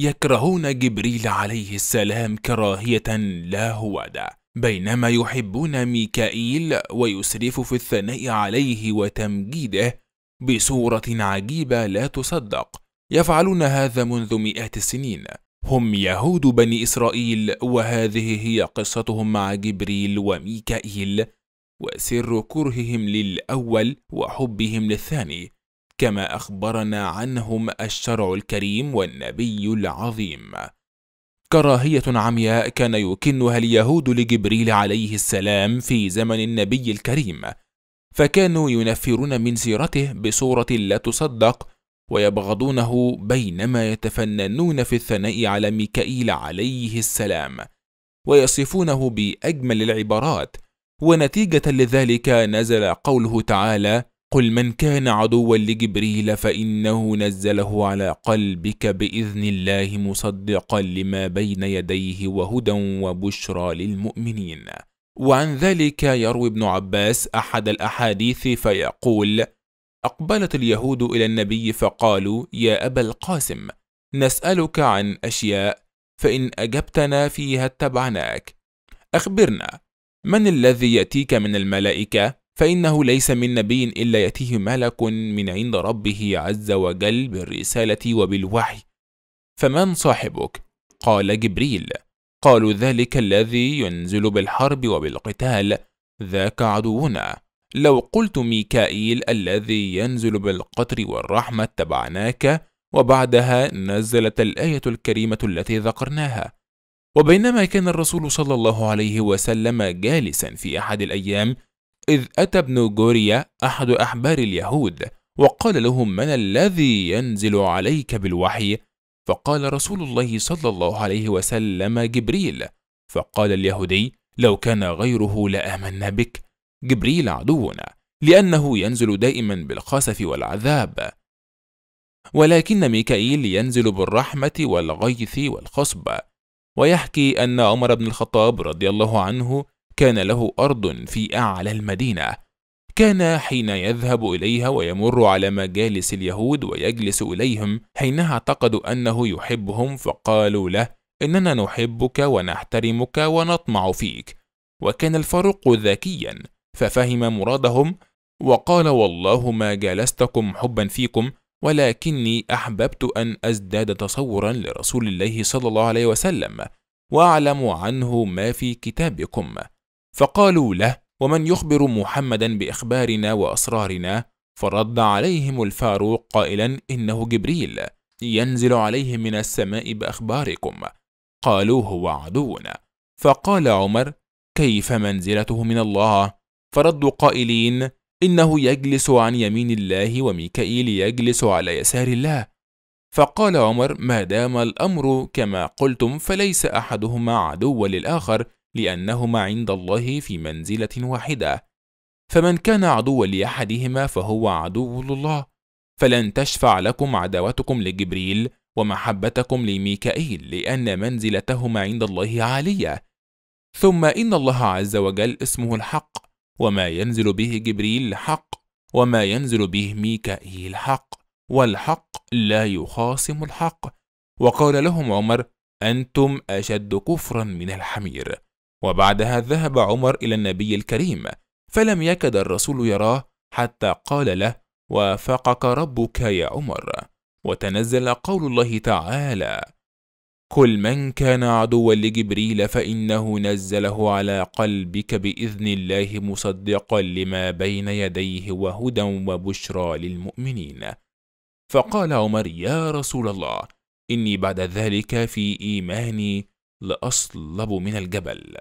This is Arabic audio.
يكرهون جبريل عليه السلام كراهية لا هوادة بينما يحبون ميكائيل ويسرف في الثناء عليه وتمجيده بصورة عجيبة لا تصدق يفعلون هذا منذ مئات السنين هم يهود بني إسرائيل وهذه هي قصتهم مع جبريل وميكائيل وسر كرههم للأول وحبهم للثاني كما أخبرنا عنهم الشرع الكريم والنبي العظيم كراهية عمياء كان يكنها اليهود لجبريل عليه السلام في زمن النبي الكريم فكانوا ينفرون من سيرته بصورة لا تصدق ويبغضونه بينما يتفننون في الثناء على ميكائيل عليه السلام ويصفونه بأجمل العبارات ونتيجة لذلك نزل قوله تعالى قل من كان عدوا لجبريل فإنه نزله على قلبك بإذن الله مصدقا لما بين يديه وهدى وبشرى للمؤمنين وعن ذلك يروي ابن عباس أحد الأحاديث فيقول أقبلت اليهود إلى النبي فقالوا يا أبا القاسم نسألك عن أشياء فإن أجبتنا فيها اتبعناك أخبرنا من الذي يأتيك من الملائكة فإنه ليس من نبي إلا يأتيه ملك من عند ربه عز وجل بالرسالة وبالوحي فمن صاحبك؟ قال جبريل قالوا ذلك الذي ينزل بالحرب وبالقتال ذاك عدونا لو قلت ميكائيل الذي ينزل بالقطر والرحمة اتبعناك وبعدها نزلت الآية الكريمة التي ذكرناها وبينما كان الرسول صلى الله عليه وسلم جالسا في أحد الأيام إذ أتى ابن جوريا أحد أحبار اليهود وقال لهم من الذي ينزل عليك بالوحي فقال رسول الله صلى الله عليه وسلم جبريل فقال اليهودي لو كان غيره لآمنا بك جبريل عدونا لأنه ينزل دائما بالخسف والعذاب ولكن ميكائيل ينزل بالرحمة والغيث والخصب ويحكي أن عمر بن الخطاب رضي الله عنه كان له أرض في أعلى المدينة كان حين يذهب إليها ويمر على مجالس اليهود ويجلس إليهم حينها اعتقدوا أنه يحبهم فقالوا له إننا نحبك ونحترمك ونطمع فيك وكان الفاروق ذكيا ففهم مرادهم وقال والله ما جالستكم حبا فيكم ولكني أحببت أن أزداد تصورا لرسول الله صلى الله عليه وسلم وأعلم عنه ما في كتابكم فقالوا له ومن يخبر محمدا باخبارنا واسرارنا فرد عليهم الفاروق قائلا انه جبريل ينزل عليه من السماء باخباركم قالوا هو عدونا فقال عمر كيف منزلته من الله فردوا قائلين انه يجلس عن يمين الله وميكائيل يجلس على يسار الله فقال عمر ما دام الامر كما قلتم فليس احدهما عدوا للاخر لأنهما عند الله في منزلة واحدة فمن كان عدوا لأحدهما فهو عدو لله فلن تشفع لكم عداوتكم لجبريل ومحبتكم لميكائيل لأن منزلتهما عند الله عالية ثم إن الله عز وجل اسمه الحق وما ينزل به جبريل حق وما ينزل به ميكائيل حق والحق لا يخاصم الحق وقال لهم عمر أنتم أشد كفرا من الحمير وبعدها ذهب عمر إلى النبي الكريم فلم يكد الرسول يراه حتى قال له وافقك ربك يا عمر وتنزل قول الله تعالى كل من كان عدوا لجبريل فإنه نزله على قلبك بإذن الله مصدقا لما بين يديه وهدى وبشرى للمؤمنين فقال عمر يا رسول الله إني بعد ذلك في إيماني لأصلب من الجبل